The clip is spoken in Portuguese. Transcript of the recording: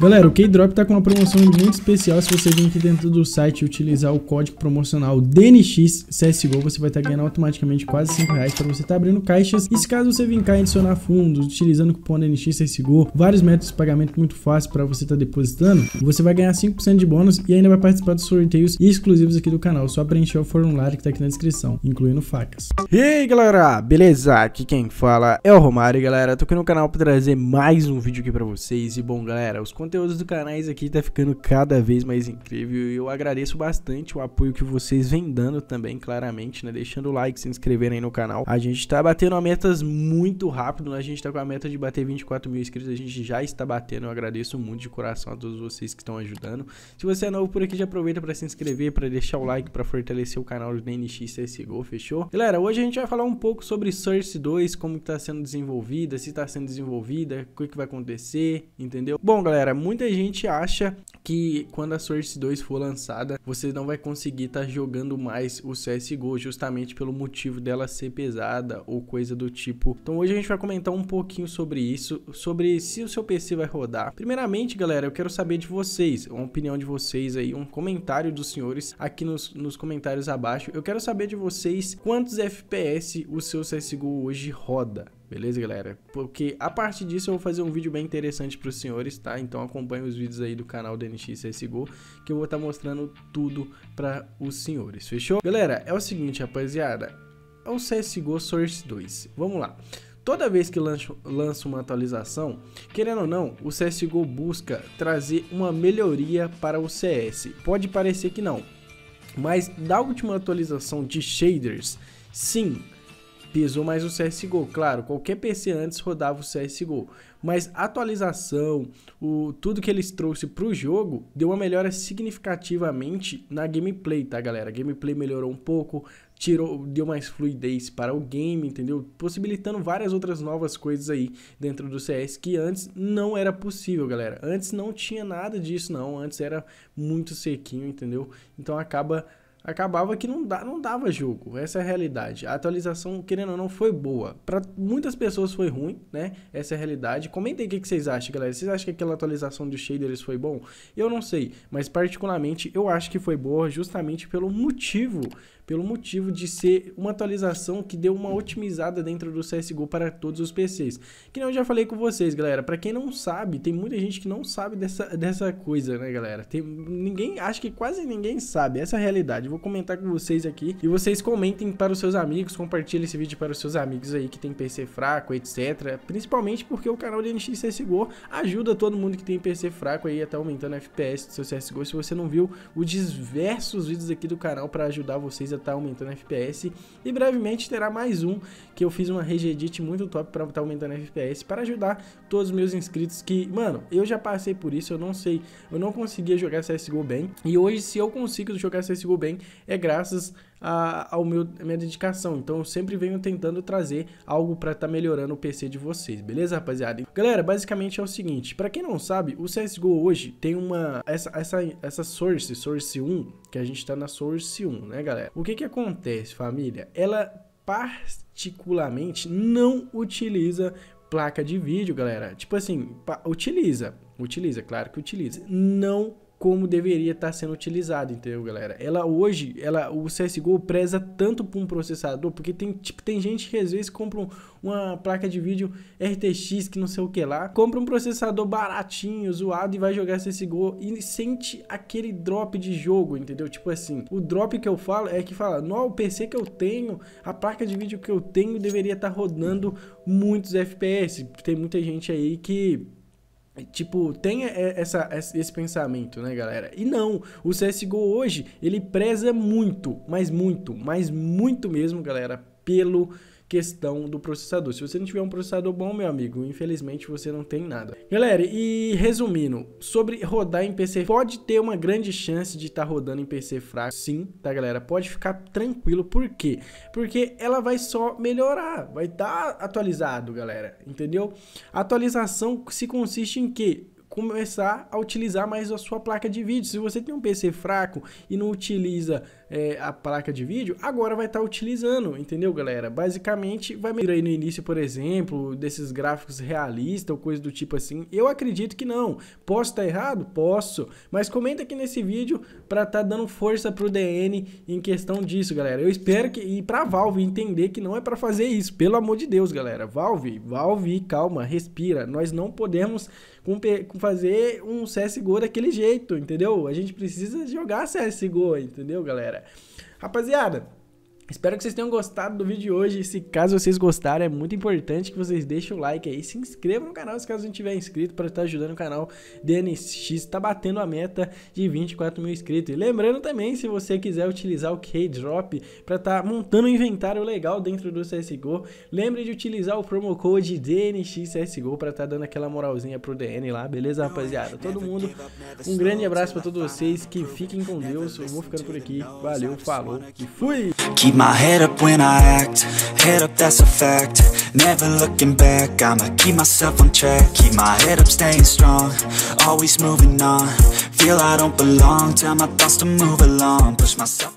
Galera, o K-Drop tá com uma promoção muito especial. Se você vir aqui dentro do site e utilizar o código promocional DNXCSGO, você vai estar tá ganhando automaticamente quase 5 reais para você estar tá abrindo caixas. E se caso você vir cá e adicionar fundos, utilizando o cupom DNXCSGO, vários métodos de pagamento muito fácil para você estar tá depositando, você vai ganhar 5% de bônus e ainda vai participar dos sorteios exclusivos aqui do canal. Só preencher o formulário que tá aqui na descrição, incluindo facas. E aí, galera, beleza? Aqui quem fala é o Romário, galera. Tô aqui no canal para trazer mais um vídeo aqui para vocês. E bom, galera, os conteúdos conteúdos do canais aqui tá ficando cada vez mais incrível e eu agradeço bastante o apoio que vocês vêm dando também, claramente, né? Deixando o like, se inscrevendo aí no canal. A gente tá batendo a metas muito rápido, né? A gente tá com a meta de bater 24 mil inscritos, a gente já está batendo. Eu agradeço muito de coração a todos vocês que estão ajudando. Se você é novo por aqui, já aproveita para se inscrever, para deixar o like, para fortalecer o canal do NX CSGO, fechou? Galera, hoje a gente vai falar um pouco sobre Source 2, como que tá sendo desenvolvida, se tá sendo desenvolvida, o que, que vai acontecer, entendeu? Bom, galera, muita gente acha que quando a Source 2 for lançada, você não vai conseguir estar tá jogando mais o CSGO, justamente pelo motivo dela ser pesada ou coisa do tipo. Então hoje a gente vai comentar um pouquinho sobre isso, sobre se o seu PC vai rodar. Primeiramente, galera, eu quero saber de vocês, uma opinião de vocês aí, um comentário dos senhores aqui nos, nos comentários abaixo. Eu quero saber de vocês quantos FPS o seu CSGO hoje roda. Beleza, galera? Porque a partir disso eu vou fazer um vídeo bem interessante para os senhores, tá? Então acompanhe os vídeos aí do canal do NX CSGO, que eu vou estar tá mostrando tudo para os senhores, fechou? Galera, é o seguinte, rapaziada, é o CSGO Source 2. Vamos lá. Toda vez que lança uma atualização, querendo ou não, o CSGO busca trazer uma melhoria para o CS. Pode parecer que não, mas da última atualização de shaders, sim, pesou mais o CSGO. Claro, qualquer PC antes rodava o CSGO, mas a atualização, o, tudo que eles trouxeram para o jogo, deu uma melhora significativamente na gameplay, tá galera? A gameplay melhorou um pouco, tirou, deu mais fluidez para o game, entendeu? Possibilitando várias outras novas coisas aí dentro do CS que antes não era possível, galera. Antes não tinha nada disso não, antes era muito sequinho, entendeu? Então acaba acabava que não, dá, não dava jogo. Essa é a realidade. A atualização, querendo ou não, foi boa. Para muitas pessoas foi ruim, né? Essa é a realidade. Comentem o que, vocês acham, galera. Vocês acham que aquela atualização dos shaders foi bom? Eu não sei, mas particularmente eu acho que foi boa justamente pelo motivo pelo motivo de ser uma atualização que deu uma otimizada dentro do CSGO para todos os PCs. Que nem eu já falei com vocês, galera, para quem não sabe, tem muita gente que não sabe dessa, dessa coisa, né, galera? Tem, ninguém, acho que quase ninguém sabe, essa é a realidade. vou comentar com vocês aqui e vocês comentem para os seus amigos, compartilhem esse vídeo para os seus amigos aí que tem PC fraco, etc. Principalmente porque o canal de NX CSGO ajuda todo mundo que tem PC fraco aí, até aumentando a FPS do seu CSGO. Se você não viu os diversos vídeos aqui do canal para ajudar vocês a tá aumentando FPS. E brevemente terá mais um que eu fiz uma regedit muito top pra tá aumentando FPS para ajudar todos os meus inscritos que, mano, eu já passei por isso, eu não sei, eu não conseguia jogar CSGO bem. E hoje, se eu consigo jogar CSGO bem, é graças a a, ao meu, a minha dedicação. Então eu sempre venho tentando trazer algo para estar tá melhorando o PC de vocês, beleza, rapaziada? Galera, basicamente é o seguinte, para quem não sabe, o CSGO hoje tem uma essa essa essa source, source 1, que a gente tá na source 1, né, galera? O que que acontece, família? Ela particularmente não utiliza placa de vídeo, galera. Tipo assim, utiliza, utiliza, claro que utiliza. Não como deveria estar tá sendo utilizado, entendeu, galera? Ela hoje, ela, o CSGO preza tanto para um processador, porque tem, tipo, tem gente que às vezes compra uma placa de vídeo RTX, que não sei o que lá, compra um processador baratinho, zoado, e vai jogar CSGO e sente aquele drop de jogo, entendeu? Tipo assim, o drop que eu falo é que fala, no o PC que eu tenho, a placa de vídeo que eu tenho deveria estar tá rodando muitos FPS. Tem muita gente aí que Tipo, tem essa, esse pensamento, né, galera? E não, o CSGO hoje, ele preza muito, mas muito, mas muito mesmo, galera, pelo questão do processador. Se você não tiver um processador bom, meu amigo, infelizmente você não tem nada. Galera, e resumindo, sobre rodar em PC, pode ter uma grande chance de estar tá rodando em PC fraco, sim, tá galera? Pode ficar tranquilo, por quê? Porque ela vai só melhorar, vai estar tá atualizado, galera, entendeu? atualização se consiste em quê? Começar a utilizar mais a sua placa de vídeo. Se você tem um PC fraco e não utiliza é, a placa de vídeo, agora vai estar tá utilizando, entendeu, galera? Basicamente, vai vir aí no início, por exemplo, desses gráficos realistas ou coisa do tipo assim. Eu acredito que não. Posso estar tá errado? Posso. Mas comenta aqui nesse vídeo para estar tá dando força pro DN em questão disso, galera. Eu espero que e pra Valve entender que não é para fazer isso, pelo amor de Deus, galera. Valve, Valve, calma, respira. Nós não podemos fazer um CS:GO daquele jeito, entendeu? A gente precisa jogar CS:GO, entendeu, galera? Rapaziada, Espero que vocês tenham gostado do vídeo de hoje. Se caso vocês gostaram, é muito importante que vocês deixem o like aí. Se inscrevam no canal se caso não tiver inscrito para estar ajudando o canal DNX. Está batendo a meta de 24 mil inscritos. E lembrando também, se você quiser utilizar o K-Drop para estar tá montando um inventário legal dentro do CSGO, lembre de utilizar o promo code DNXCSGO para estar tá dando aquela moralzinha pro DN lá, beleza, rapaziada? Todo mundo, um grande abraço para todos vocês. Que fiquem com Deus. Eu vou ficando por aqui. Valeu, falou e fui! My head up when I act Head up, that's a fact Never looking back I'ma keep myself on track Keep my head up, staying strong Always moving on Feel I don't belong Tell my thoughts to move along Push myself